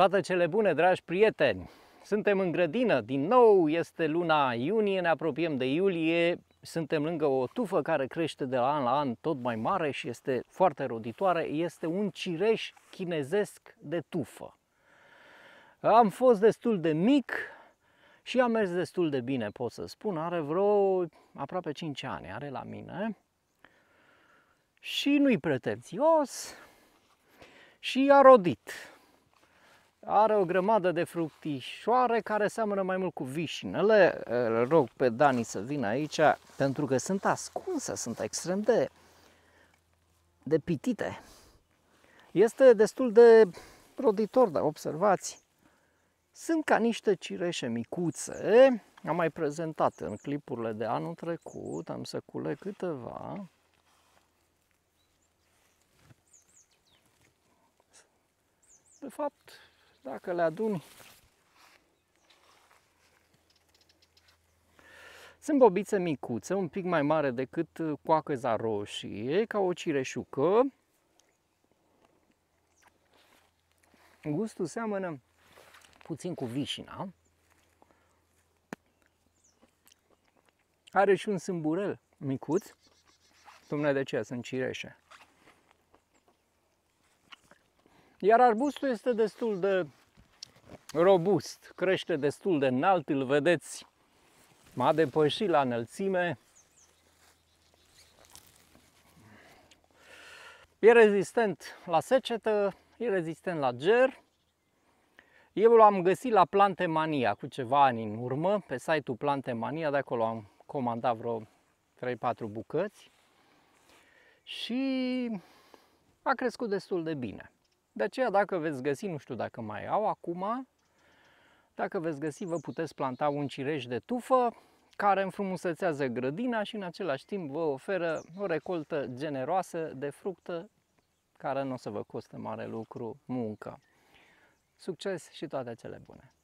Toate cele bune, dragi prieteni! Suntem în grădină, din nou este luna iunie, ne apropiem de iulie, suntem lângă o tufă care crește de la an la an tot mai mare și este foarte roditoare, este un cireș chinezesc de tufă. Am fost destul de mic și a mers destul de bine, pot să spun, are vreo aproape 5 ani, are la mine și nu-i pretențios și a rodit are o grămadă de fructișoare care seamănă mai mult cu vișinele. Îl rog pe Dani să vină aici pentru că sunt ascunse, sunt extrem de, de pitite. Este destul de roditor, dar observați, sunt ca niște cireșe micuțe. Am mai prezentat în clipurile de anul trecut, am să culeg câteva. De fapt, dacă le aduni, Sunt bobițe micuțe, un pic mai mare decât uh, coacăza roșie, ca o cireșucă. Gustul seamănă puțin cu vișina. Are și un sâmburel micuț. Dom'le, de ce? Sunt cireșe. Iar arbustul este destul de robust, crește destul de înalt, îl vedeți, m-a depășit la înălțime. E rezistent la secetă, e rezistent la ger. Eu l-am găsit la plante mania cu ceva ani în urmă, pe site-ul mania de acolo am comandat vreo 3-4 bucăți și a crescut destul de bine. De aceea, dacă veți găsi, nu știu dacă mai au acum, dacă veți găsi, vă puteți planta un cireș de tufă care înfrumusețează grădina și în același timp vă oferă o recoltă generoasă de fructă care nu o să vă coste mare lucru muncă. Succes și toate cele bune!